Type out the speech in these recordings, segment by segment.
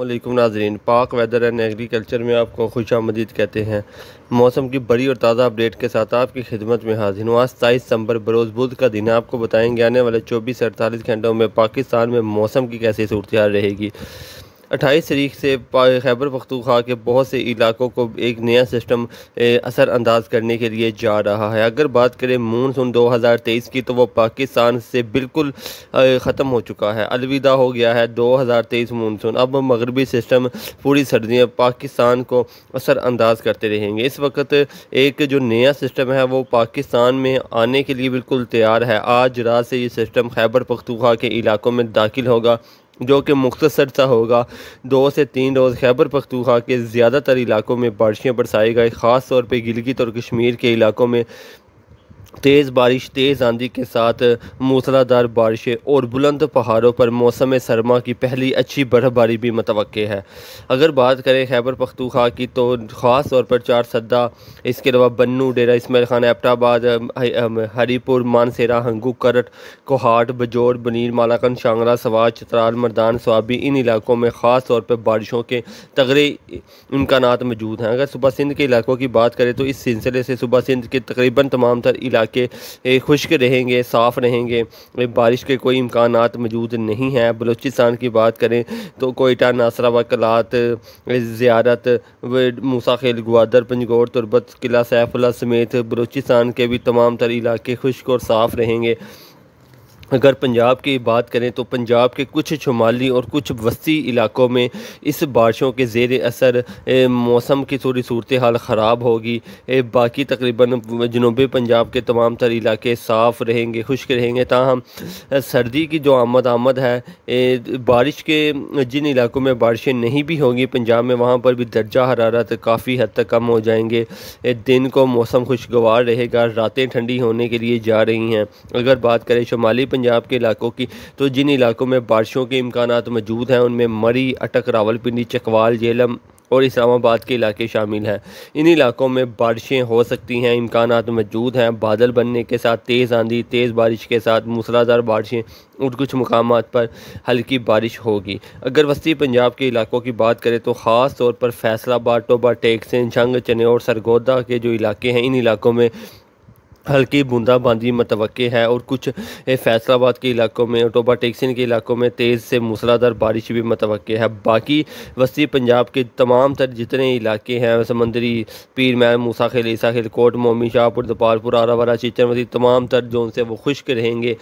अल्लाम नाजरीन पाक वेदर एंड एग्रीकल्चर में आपको खुश आमदीद कहते हैं मौसम की बड़ी और ताज़ा अपडेट के साथ आपकी खिदमत में हाजिर हूँ आज सताईस सितंबर बरोज़ बुध का दिन आपको बताएंगे आने वाले चौबीस से अड़तालीस घंटों में पाकिस्तान में मौसम की कैसी सूरत रहेगी अट्ठाईस तरीक से खैबर पखतूखा के बहुत से इलाकों को एक नया सिस्टम असरअंदाज करने के लिए जा रहा है अगर बात करें मानसून दो हज़ार तेईस की तो वह पाकिस्तान से बिल्कुल ख़त्म हो चुका है अलविदा हो गया है दो हज़ार तेईस मानसून अब मगरबी सिस्टम पूरी सर्दियाँ पाकिस्तान को असरानंदाज करते रहेंगे इस वक्त एक जो नया सिस्टम है वो पाकिस्तान में आने के लिए बिल्कुल तैयार है आज रात से ये सिस्टम खैबर पखतूखा के इलाकों में दाखिल होगा जो कि मुख्तसर सा होगा दो से तीन रोज़ खैबर पखतूखा के ज़्यादातर इलाकों में बारिशें बरसाई गई ख़ास तौर पर गिलगित और कश्मीर के इलाकों में तेज़ बारिश तेज़ आंधी के साथ मूसलाधार बारिशें और बुलंद पहाड़ों पर मौसम सरमा की पहली अच्छी बर्फ़बारी भी मतव है अगर बात करें खैबर पख्तूखा की तो ख़ास तौर पर चार सद्दा इसके अलावा बन्नू डेरा इसमाइल खान एपटाबाद हरीपुर मानसेरा हंगू करट कोहाट बजोर बनीर मालाकन शांगला सवाज चतराल मरदान स्वाबी इन इलाकों में ख़ास तौर पर बारिशों के तगड़े इम्कान मौजूद हैं अगर सुबह सिंध के इलाकों की बात करें तो इस सिलसिले से सुबह सिंध के तकरीबन तमाम तर इलाके खुश्क रहेंगे साफ़ रहेंगे बारिश के कोई इम्कान मौजूद नहीं हैं बलूचिस्तान की बात करें तो कोयटा नासरा वकलात ज़्यारत मूसा खेल ग्वादर पंजगौर तुरबत किला सैफुल्ला समेत बलोचिस्तान के भी तमाम तर इलाके खुश्क और साफ़ रहेंगे अगर पंजाब की बात करें तो पंजाब के कुछ शुमाली और कुछ वस्ती इलाकों में इस बारिशों के जेर असर मौसम की थोड़ी सूरत हाल ख़राब होगी बाकी तकरीबन जनूबी पंजाब के तमाम तर इलाके साफ़ रहेंगे खुश्क रहेंगे ताहम सर्दी की जो आमद आमद है बारिश के जिन इलाकों में बारिशें नहीं भी होंगी पंजाब में वहाँ पर भी दर्जा हरारत काफ़ी हद तक कम हो जाएंगे दिन को मौसम खुशगवार रहेगा रातें ठंडी होने के लिए जा रही हैं अगर बात करें शुमाली पंजाब के इलाकों की तो जिन इलाकों में बारिशों के इम्कान मौजूद हैं उनमें मरी अटक रावलपिंडी चकवाल जेलम और इस्लामाबाद के इलाके शामिल हैं इन इलाकों में बारिशें हो सकती हैं इम्कान मौजूद हैं बादल बनने के साथ तेज़ आंधी तेज़ बारिश के साथ मूसलाधार बारिशें और कुछ मकाम पर हल्की बारिश होगी अगर वस्ती पंजाब के इलाकों की बात करें तो ख़ास तौर पर फैसलाबाद टोबा टेकसेन छंग चने और सरगोदा के जो इलाके हैं इन इलाकों में हल्की बूंदाबांदी मतव है और कुछ फैसलाबाद के इलाकों में और टोबा टेक्सिन के इलाकों में तेज़ से मूसलाधार बारिश भी मतव है बाकी वसी पंजाब के तमाम तर जितने इलाके हैं समंदरी पीर मैल मूसाखिल ईसाखिल कोट मोमी शाहपुर आरा आरावरा चीचर वसी तमाम तर जोन से वो खुश्क रहेंगे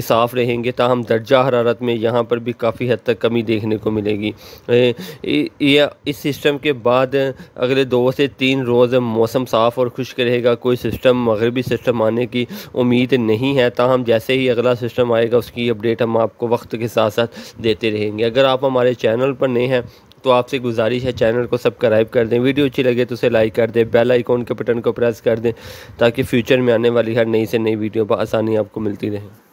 साफ़ रहेंगे ताहम दर्जा हरारत में यहाँ पर भी काफ़ी हद तक कमी देखने को मिलेगी यह इस सिस्टम के बाद अगले दो से तीन रोज़ मौसम साफ़ और खुश्क रहेगा कोई सिस्टम मगरबी सिस्टम सिस्टम आने की उम्मीद नहीं है तहम तो जैसे ही अगला सिस्टम आएगा उसकी अपडेट हम आपको वक्त के साथ साथ देते रहेंगे अगर आप हमारे चैनल पर नए हैं तो आपसे गुजारिश है चैनल को सब्सक्राइब कर दें वीडियो अच्छी लगे तो उसे लाइक कर दें बेल आइकॉन के बटन को प्रेस कर दें ताकि फ्यूचर में आने वाली हर नई से नई वीडियो पर आसानी आपको मिलती रहे